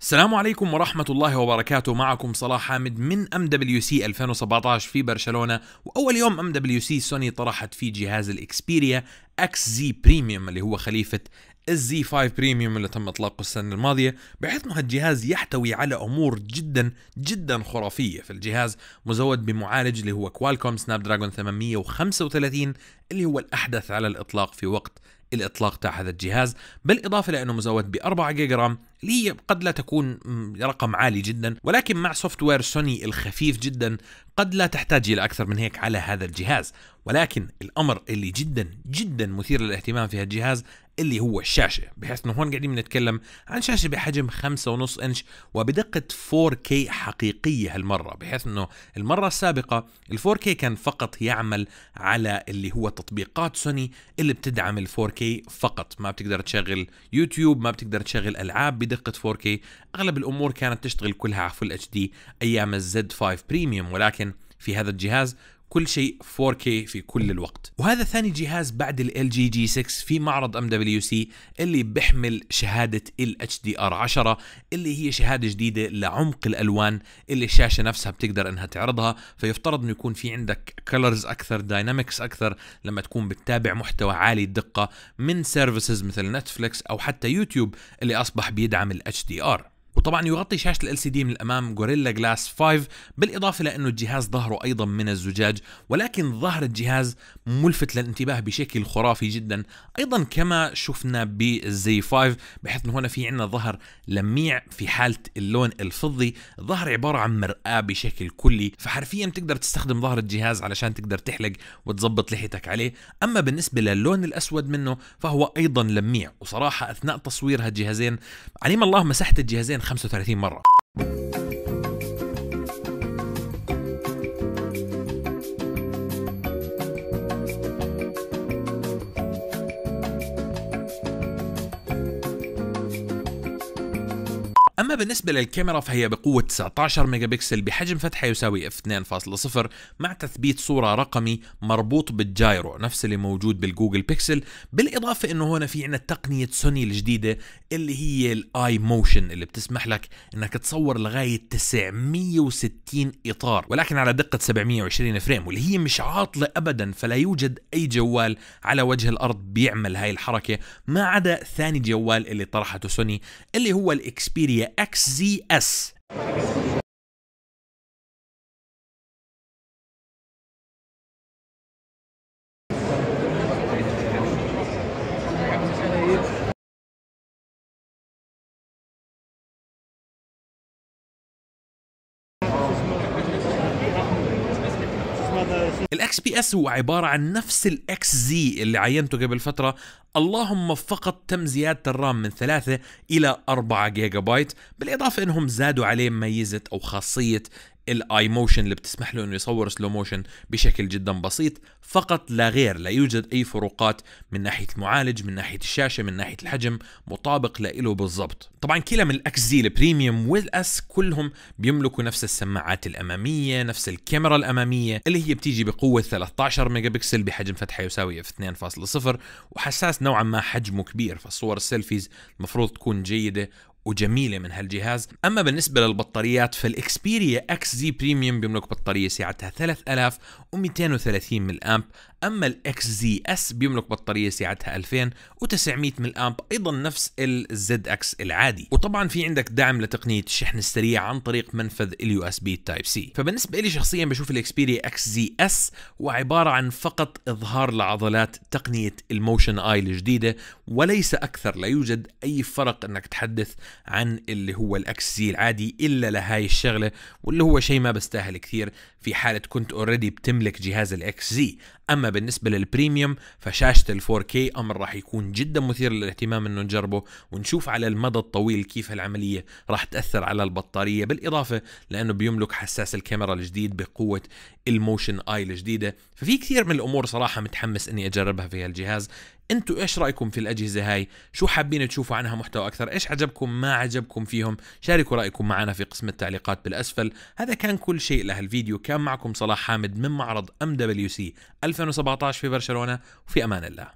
السلام عليكم ورحمة الله وبركاته معكم صلاح حامد من ام دبليو سي 2017 في برشلونة واول يوم ام دبليو سي سوني طرحت فيه جهاز الاكسبيريا اكس زي بريميوم اللي هو خليفة الزي 5 بريميوم اللي تم اطلاقه السنه الماضيه بحيث انه هالجهاز يحتوي على امور جدا جدا خرافيه في الجهاز مزود بمعالج اللي هو كوالكوم سناب دراجون 835 اللي هو الاحدث على الاطلاق في وقت الاطلاق تاع هذا الجهاز بالاضافه لانه مزود ب 4 جيجا رام هي قد لا تكون رقم عالي جدا ولكن مع سوفت وير سوني الخفيف جدا قد لا تحتاج إلى أكثر من هيك على هذا الجهاز ولكن الأمر اللي جدا جدا مثير للاهتمام في هالجهاز اللي هو الشاشة بحيث انه هون قاعدين بنتكلم عن شاشة بحجم 5.5 انش وبدقة 4K حقيقية هالمرة بحيث انه المرة السابقة ال 4K كان فقط يعمل على اللي هو تطبيقات سوني اللي بتدعم ال 4K فقط ما بتقدر تشغل يوتيوب ما بتقدر تشغل العاب بدقة بدقة 4K أغلب الأمور كانت تشتغل كلها على فل اتش دي أيام الزد 5 بريميوم ولكن في هذا الجهاز كل شيء 4K في كل الوقت وهذا ثاني جهاز بعد ال LG G6 في معرض ام دبليو سي اللي بيحمل شهادة ال HDR 10 اللي هي شهادة جديدة لعمق الالوان اللي الشاشة نفسها بتقدر انها تعرضها فيفترض انه يكون في عندك كلرز اكثر داينامكس اكثر لما تكون بتتابع محتوى عالي الدقة من سيرفيسز مثل نتفليكس او حتى يوتيوب اللي اصبح بيدعم ال HDR وطبعا يغطي شاشة ال LCD من الأمام غوريلا جلاس 5 بالإضافة لأنه الجهاز ظهره أيضا من الزجاج ولكن ظهر الجهاز ملفت للانتباه بشكل خرافي جدا أيضا كما شفنا بالزي 5 بحيث أنه هنا في عندنا ظهر لميع في حالة اللون الفضي ظهر عبارة عن مرآة بشكل كلي فحرفيا تقدر تستخدم ظهر الجهاز علشان تقدر تحلق وتظبط لحيتك عليه أما بالنسبة للون الأسود منه فهو أيضا لميع وصراحة أثناء تصوير هالجهازين عليم الله مسحت الجهازين 35 مره أما بالنسبة للكاميرا فهي بقوة 19 ميجا بكسل بحجم فتحة يساوي f 2.0 مع تثبيت صورة رقمي مربوط بالجايرو نفس اللي موجود بالجوجل بيكسل بالإضافة أنه هنا في عنا تقنية سوني الجديدة اللي هي الاي موشن اللي بتسمح لك أنك تصور لغاية 960 إطار ولكن على دقة 720 فريم واللي هي مش عاطلة أبدا فلا يوجد أي جوال على وجه الأرض بيعمل هاي الحركة ما عدا ثاني جوال اللي طرحته سوني اللي هو الإكسبيريا XZS. الاكس بي اس هو عباره عن نفس الاكس زي اللي عينته قبل فتره اللهم فقط تم زيادة الرام من 3 إلى 4 جيجا بايت بالإضافة أنهم زادوا عليه ميزة أو خاصية الاي موشن اللي بتسمح له انه يصور سلو موشن بشكل جدا بسيط فقط لا غير لا يوجد اي فروقات من ناحيه المعالج من ناحيه الشاشه من ناحيه الحجم مطابق له بالضبط طبعا كلا من الاكس زي البريميوم والاس كلهم بيملكوا نفس السماعات الاماميه نفس الكاميرا الاماميه اللي هي بتيجي بقوه 13 ميجا بكسل بحجم فتحه يساوي اف 2.0 وحساس نوعا ما حجمه كبير فالصور السيلفيز المفروض تكون جيده وجميله من هالجهاز اما بالنسبه للبطاريات فالاكسبيريا اكس زي بريميوم بيملك بطاريه سعتها 3230 مل امب اما الاكس زي اس بيملك بطاريه سعتها 2900 مل امب ايضا نفس الزد اكس العادي وطبعا في عندك دعم لتقنيه الشحن السريع عن طريق منفذ اليو اس بي تايب سي فبالنسبه لي شخصيا بشوف الاكسبيريا اكس زي اس وعباره عن فقط اظهار لعضلات تقنيه الموشن اي الجديده وليس اكثر لا يوجد اي فرق انك تحدث عن اللي هو الاكس زي العادي الا لهاي الشغله واللي هو شيء ما بستاهل كثير في حاله كنت اوريدي بتملك جهاز الاكس زي اما بالنسبه للبريميوم فشاشه ال 4K امر راح يكون جدا مثير للاهتمام انه نجربه ونشوف على المدى الطويل كيف هالعمليه راح تاثر على البطاريه بالاضافه لانه بيملك حساس الكاميرا الجديد بقوه الموشن اي الجديده ففي كثير من الامور صراحه متحمس اني اجربها في هالجهاز انتم ايش رايكم في الاجهزه هاي شو حابين تشوفوا عنها محتوى اكثر ايش عجبكم ما عجبكم فيهم شاركوا رايكم معنا في قسم التعليقات بالاسفل هذا كان كل شيء لهالفيديو كان معكم صلاح حامد من معرض ام دبليو سي 2017 في برشلونه وفي امان الله